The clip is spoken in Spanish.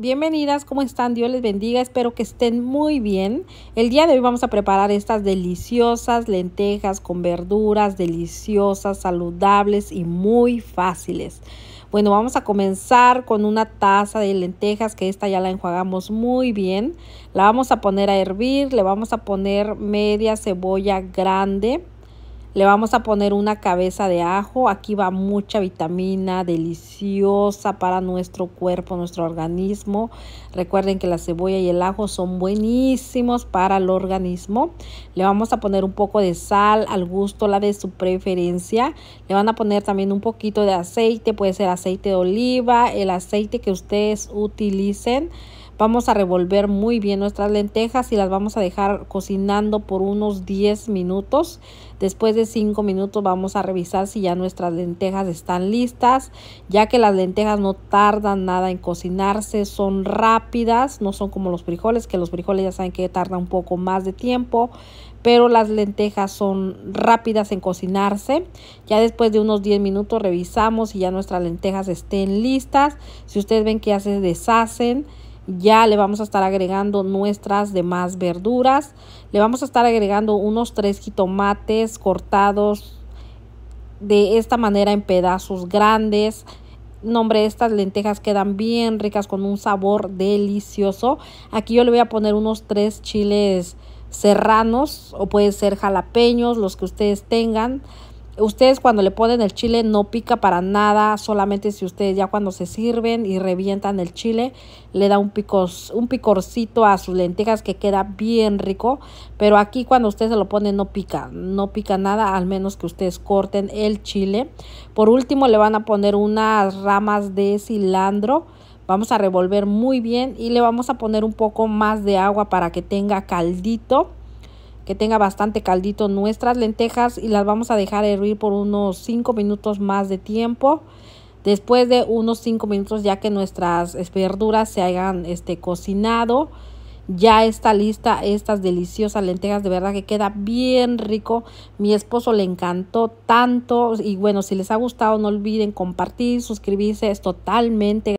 bienvenidas, ¿cómo están? Dios les bendiga, espero que estén muy bien. El día de hoy vamos a preparar estas deliciosas lentejas con verduras, deliciosas, saludables y muy fáciles. Bueno, vamos a comenzar con una taza de lentejas que esta ya la enjuagamos muy bien. La vamos a poner a hervir, le vamos a poner media cebolla grande le vamos a poner una cabeza de ajo. Aquí va mucha vitamina deliciosa para nuestro cuerpo, nuestro organismo. Recuerden que la cebolla y el ajo son buenísimos para el organismo. Le vamos a poner un poco de sal al gusto, la de su preferencia. Le van a poner también un poquito de aceite. Puede ser aceite de oliva, el aceite que ustedes utilicen. Vamos a revolver muy bien nuestras lentejas y las vamos a dejar cocinando por unos 10 minutos. Después de 5 minutos vamos a revisar si ya nuestras lentejas están listas, ya que las lentejas no tardan nada en cocinarse, son rápidas, no son como los frijoles, que los frijoles ya saben que tarda un poco más de tiempo pero las lentejas son rápidas en cocinarse. Ya después de unos 10 minutos revisamos si ya nuestras lentejas estén listas. Si ustedes ven que ya se deshacen, ya le vamos a estar agregando nuestras demás verduras. Le vamos a estar agregando unos tres jitomates cortados de esta manera en pedazos grandes. Nombre, estas lentejas quedan bien ricas con un sabor delicioso. Aquí yo le voy a poner unos tres chiles serranos o pueden ser jalapeños, los que ustedes tengan. Ustedes cuando le ponen el chile no pica para nada, solamente si ustedes ya cuando se sirven y revientan el chile, le da un, picos, un picorcito a sus lentejas que queda bien rico. Pero aquí cuando ustedes se lo ponen no pica, no pica nada, al menos que ustedes corten el chile. Por último le van a poner unas ramas de cilantro vamos a revolver muy bien y le vamos a poner un poco más de agua para que tenga caldito que tenga bastante caldito nuestras lentejas y las vamos a dejar hervir por unos 5 minutos más de tiempo. Después de unos 5 minutos ya que nuestras verduras se hayan este, cocinado, ya está lista estas deliciosas lentejas, de verdad que queda bien rico. Mi esposo le encantó tanto y bueno, si les ha gustado no olviden compartir, suscribirse, es totalmente